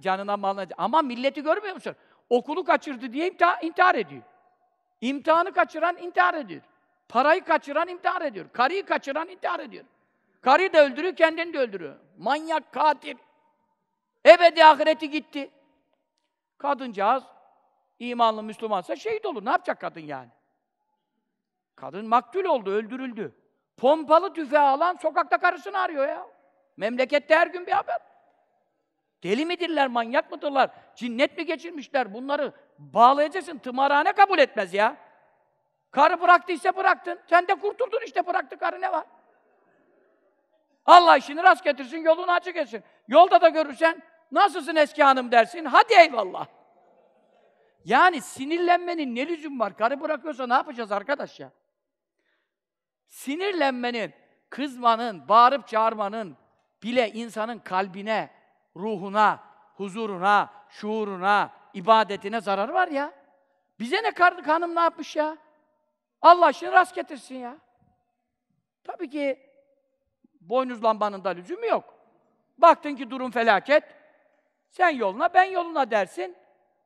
canına malına... Ama milleti görmüyor musun? Okulu kaçırdı diye imtiha, intihar ediyor. İmtihanı kaçıran intihar ediyor. Parayı kaçıran intihar ediyor. Karıyı kaçıran intihar ediyor. Karıyı da öldürüyor, kendini de öldürüyor. Manyak, katil. Ebedi ahireti gitti. Kadıncağız imanlı Müslümansa şehit olur. Ne yapacak kadın yani? Kadın maktul oldu, öldürüldü. Pompalı tüfeği alan sokakta karısını arıyor ya. Memlekette her gün bir haber. Deli midirler, manyak mıdırlar, cinnet mi geçirmişler bunları bağlayacaksın, tımarhane kabul etmez ya. Karı bıraktıysa bıraktın, sen de kurtuldun işte bıraktı karı ne var? Allah işini rast getirsin, yolunu açık etsin. Yolda da görürsen, nasılsın eski hanım dersin, hadi eyvallah. Yani sinirlenmenin ne lüzum var? Karı bırakıyorsa ne yapacağız arkadaş ya? Sinirlenmenin, kızmanın, bağırıp çağırmanın bile insanın kalbine, ruhuna, huzuruna, şuuruna, ibadetine zarar var ya. Bize ne kardık hanım ne yapmış ya? Allah işini rast getirsin ya. Tabii ki boynuz lambanın da lüzumu yok. Baktın ki durum felaket, sen yoluna ben yoluna dersin,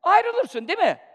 ayrılırsın değil mi?